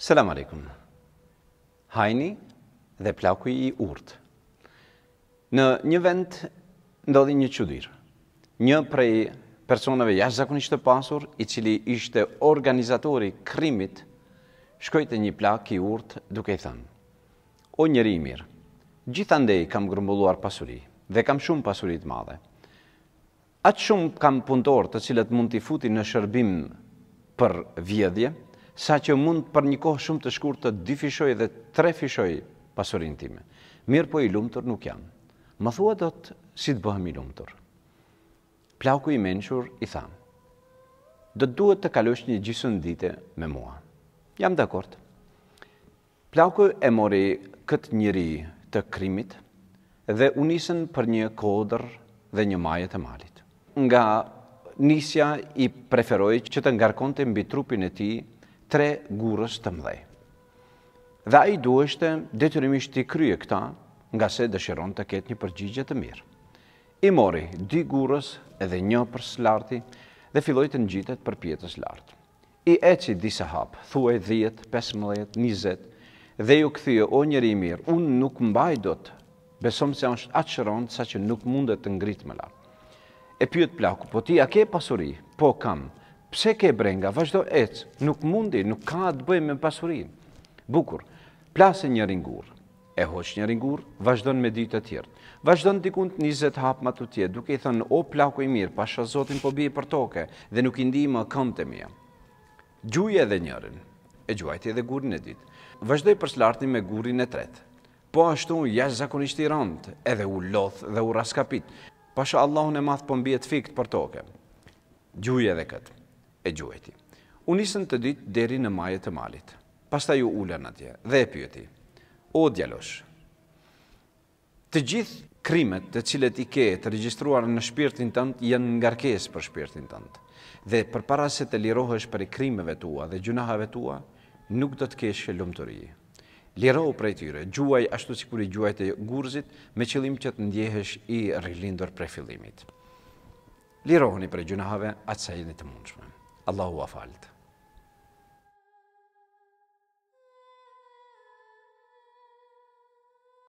Selam aleikum. Hajni dhe plaku i urt. Në një vend ndodhi një çuditër. Një prej personave jashtëzakonisht të pasur, i cili ishte organizatori krimit, shkoi te një plak i urt duke i thënë: O njeri i mirë, gjithandej kam grumbulluar pasuri dhe kam shumë pasuri të madhe. Atë shumë kam punëtor të cilët mund t'i futi në shërbim për vjedhje, sa që mund për një kohë shumë të shkurë të difishoj dhe trefishoj pasurin time. Mirë po i lumëtur nuk jam. Më thua do të si të bëhem i lumëtur. Plaku i menqur i thamë, do të duhet të kalosh një gjysën dite me mua. Jam dhe kortë. Plaku e mori këtë njëri të krimit dhe unisen për një kodër dhe një majet e malit. Nga nisja i preferoj që të ngarkon të mbi trupin e ti tre gurës të mdhej. Dhe a i duheshte detyrimisht të krye këta, nga se dëshiron të ketë një përgjigje të mirë. I mori dy gurës edhe një për slarti dhe filloj të njitet për pjetës lartë. I eci disa hapë, thuaj 10, 15, 20, dhe ju këthio, o njëri i mirë, unë nuk mbaj do të, besom se është aqëron sa që nuk mundet të ngritë më lartë. E pjët plaku, po ti a ke pasuri? Po kam, Pse ke brenga? Vazhdo ec, Nuk mundi, nuk ka të bëjmë me pasurin. Bukur, plasë një ringur. E hoqë një ringur, vazhdo në meditë të tjertë. Vazhdo në dikund njëzet hapë ma të tjetë, duke i thënë, o plako i mirë, pasha zotin po bje për toke, dhe nuk i ndi më këmë të mija. Gjuje edhe njërin, e gjuajti edhe gurin e ditë. Vazhdoj për slartë me gurin e tretë. Po ashtu, jash zakonisht i randë, edhe u lothë dhe u raskapit. Pasha Allahun e po mbjet fikt për toke. edhe këtë e gjojti. Unisën të dytë deri në majet të malit, pasta ju ulen atje dhe e pyëti, o djelosh, të gjithë krimet të cilet i ke të registruar në shpirtin të janë jenë ngarkes për shpirtin të dhe për para se të lirohesh për i krimeve tua dhe gjunahave tua, nuk do të kesh lëmëtëri. lumë prej Lirohë për e tyre, gjuaj ashtu si i gjuaj të gurzit, me qëllim që të ndjehesh i rilindur për e fillimit. Lirohën i për e gjunahave atësajnit të mundshme. الله هو فعلت